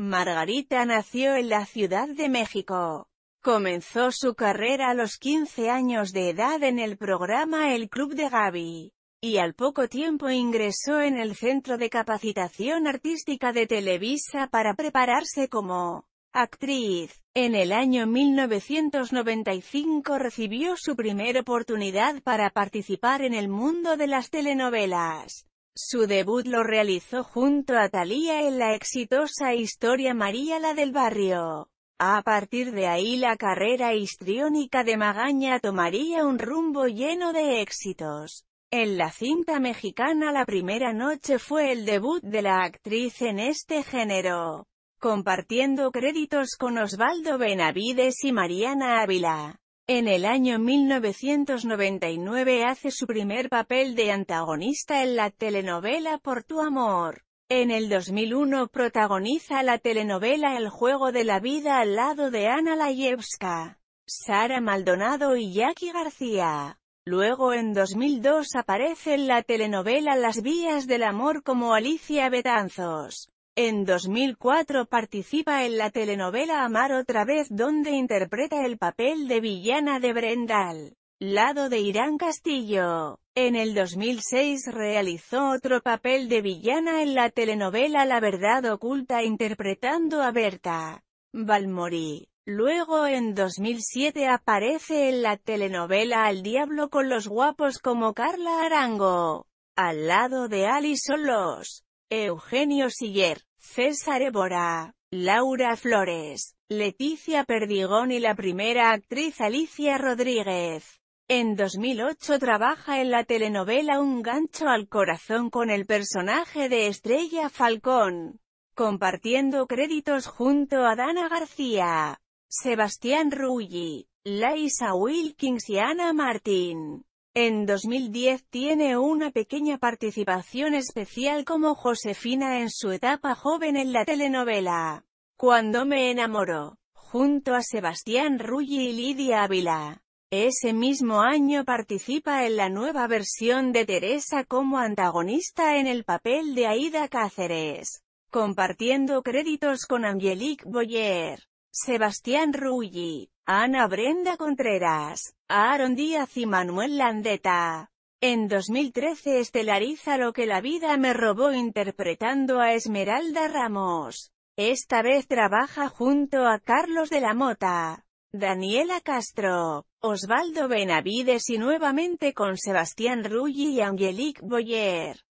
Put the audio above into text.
Margarita nació en la Ciudad de México. Comenzó su carrera a los 15 años de edad en el programa El Club de Gaby, y al poco tiempo ingresó en el Centro de Capacitación Artística de Televisa para prepararse como actriz. En el año 1995 recibió su primera oportunidad para participar en el mundo de las telenovelas. Su debut lo realizó junto a Thalía en la exitosa historia María la del Barrio. A partir de ahí la carrera histriónica de Magaña tomaría un rumbo lleno de éxitos. En la cinta mexicana La Primera Noche fue el debut de la actriz en este género, compartiendo créditos con Osvaldo Benavides y Mariana Ávila. En el año 1999 hace su primer papel de antagonista en la telenovela Por tu amor. En el 2001 protagoniza la telenovela El juego de la vida al lado de Ana Layevska, Sara Maldonado y Jackie García. Luego en 2002 aparece en la telenovela Las vías del amor como Alicia Betanzos. En 2004 participa en la telenovela Amar otra vez donde interpreta el papel de villana de Brendal, lado de Irán Castillo. En el 2006 realizó otro papel de villana en la telenovela La verdad oculta interpretando a Berta Balmorí. Luego en 2007 aparece en la telenovela Al diablo con los guapos como Carla Arango, al lado de Ali Solos. Eugenio Siller, César Évora, Laura Flores, Leticia Perdigón y la primera actriz Alicia Rodríguez. En 2008 trabaja en la telenovela Un gancho al corazón con el personaje de Estrella Falcón, compartiendo créditos junto a Dana García, Sebastián Rulli, Laisa Wilkins y Ana Martín. En 2010 tiene una pequeña participación especial como Josefina en su etapa joven en la telenovela Cuando me enamoro, junto a Sebastián Rulli y Lidia Ávila. Ese mismo año participa en la nueva versión de Teresa como antagonista en el papel de Aida Cáceres, compartiendo créditos con Angélique Boyer, Sebastián Rulli, Ana Brenda Contreras, Aaron Díaz y Manuel Landeta. En 2013 estelariza Lo que la vida me robó interpretando a Esmeralda Ramos. Esta vez trabaja junto a Carlos de la Mota, Daniela Castro, Osvaldo Benavides y nuevamente con Sebastián Rulli y Angelique Boyer.